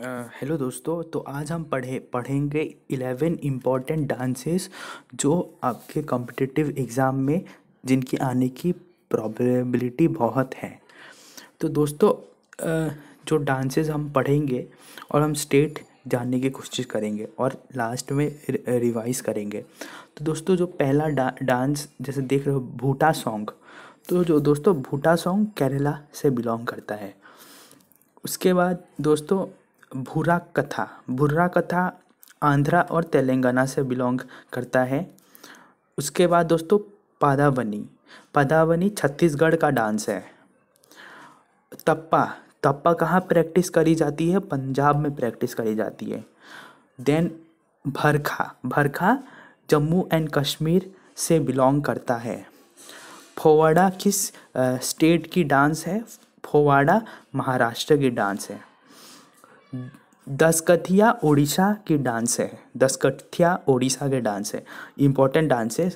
hello दोस्तों तो आज हम पढ़े पढ़ेंगे इलेवन इम्पॉर्टेंट डांसेस जो आपके कॉम्पिटिटिव एग्ज़ाम में जिनकी आने की प्रॉबिलिटी बहुत है तो दोस्तों जो डांसेस हम पढ़ेंगे और हम स्टेट जानने की कोशिश करेंगे और लास्ट में रिवाइज करेंगे तो दोस्तों जो पहला डा, डांस जैसे देख रहे हो भूटा सॉन्ग तो जो दोस्तों भूटा सॉन्ग केरला से बिलोंग करता है उसके बाद दोस्तों भूरा कथा भूरा कथा आंध्रा और तेलंगाना से बिलोंग करता है उसके बाद दोस्तों पादावनी पादावनी छत्तीसगढ़ का डांस है तप्पा तप्पा कहाँ प्रैक्टिस करी जाती है पंजाब में प्रैक्टिस करी जाती है देन भरखा भरखा जम्मू एंड कश्मीर से बिलोंग करता है फोवाड़ा किस स्टेट की डांस है फोवाड़ा महाराष्ट्र की डांस है दसकथिया उड़ीसा के डांस है दसकथिया उड़ीसा के डांस है इम्पोर्टेंट डांस है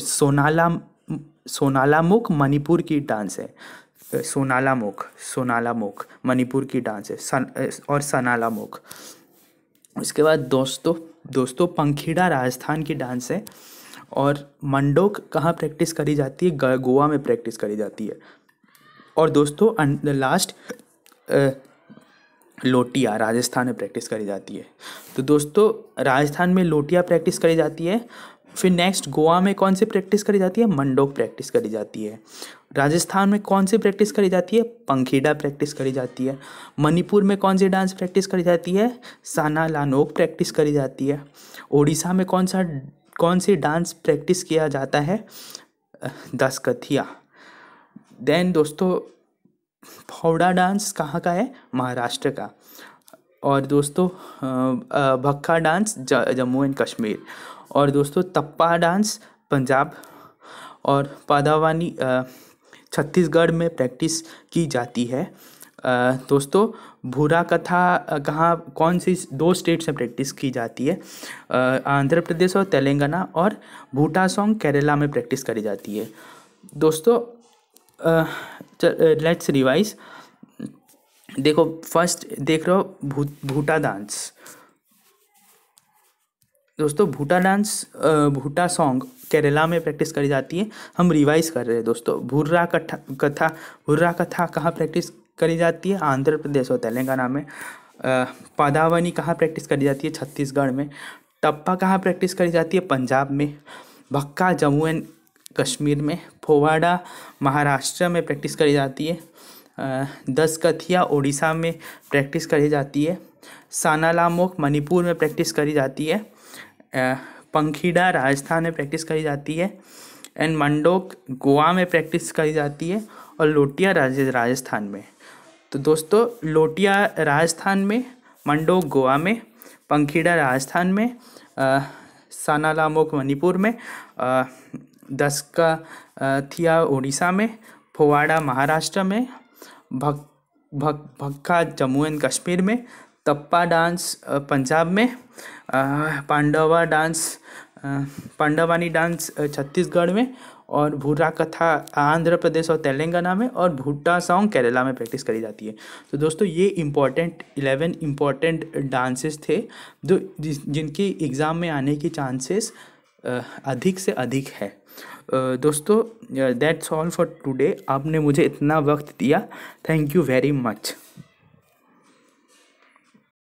सोनाला सोनाला मुख मणिपुर की डांस है सोनाला मुख सोनाला मुख मणिपुर की डांस है सन और सनाला मुख उसके बाद दोस्तों दोस्तों पंखीड़ा राजस्थान की डांस है और मंडोक कहाँ प्रैक्टिस करी जाती है गोवा में प्रैक्टिस करी जाती है और दोस्तों लास्ट अं, लोटिया राजस्थान में प्रैक्टिस करी जाती है तो दोस्तों राजस्थान में लोटिया प्रैक्टिस करी जाती है फिर नेक्स्ट गोवा में कौन सी प्रैक्टिस करी जाती है मंडोक प्रैक्टिस करी जाती है राजस्थान में कौन सी प्रैक्टिस करी जाती है पंखीडा प्रैक्टिस करी जाती है मणिपुर में कौन सी डांस प्रैक्टिस करी जाती है साना लानोक प्रैक्टिस करी जाती है उड़ीसा में कौन सा कौन सी डांस प्रैक्टिस किया जाता है दस कथिया देन दोस्तों फौड़ा डांस कहाँ का है महाराष्ट्र का और दोस्तों भक्खा डांस जम्मू एंड कश्मीर और दोस्तों तप्पा डांस पंजाब और पादावानी छत्तीसगढ़ में प्रैक्टिस की जाती है दोस्तों भूरा कथा कहाँ कौन सी दो स्टेट्स में प्रैक्टिस की जाती है आंध्र प्रदेश और तेलंगाना और भूटा सॉन्ग केरला में प्रैक्टिस करी जाती है दोस्तों लेट्स रिवाइज देखो फर्स्ट देख रहे हो भू, भूटा डांस दोस्तों भूटा डांस भूटा सॉन्ग केरला में प्रैक्टिस करी जाती है हम रिवाइज कर रहे हैं दोस्तों भुर्रा कथा कथा भुर्रा कथा कहाँ प्रैक्टिस करी जाती है आंध्र प्रदेश और तेलंगाना में पदावनी कहाँ प्रैक्टिस करी जाती है छत्तीसगढ़ में टप्पा कहाँ प्रैक्टिस करी जाती है पंजाब में भक्का जम्मू एंड कश्मीर में फोवाड़ा महाराष्ट्र में प्रैक्टिस करी जाती है दस कथिया ओडिशा में प्रैक्टिस करी जाती है सानालामोक मणिपुर में प्रैक्टिस करी जाती है पंखीडा राजस्थान में प्रैक्टिस करी जाती है एंड मंडोक गोवा में प्रैक्टिस करी जाती है और लोटिया राजस्थान में तो दोस्तों लोटिया राजस्थान में मंडोक गोवा में पंखीडा राजस्थान में सानालामोक मणिपुर में दस का थिया उड़ीसा में फोवाड़ा महाराष्ट्र में भक् भक भक्खा जम्मू एंड कश्मीर में तप्पा डांस पंजाब में पांडवा डांस पांडवानी डांस छत्तीसगढ़ में और भूरा कथा आंध्र प्रदेश और तेलंगाना में और भूटा सॉन्ग केरला में प्रैक्टिस करी जाती है तो दोस्तों ये इम्पॉर्टेंट इलेवन इम्पॉर्टेंट डांसेस थे जो जिस जिनके एग्ज़ाम में आने के चांसेस अधिक से अधिक है दोस्तों दैट्स ऑल फॉर टुडे आपने मुझे इतना वक्त दिया थैंक यू वेरी मच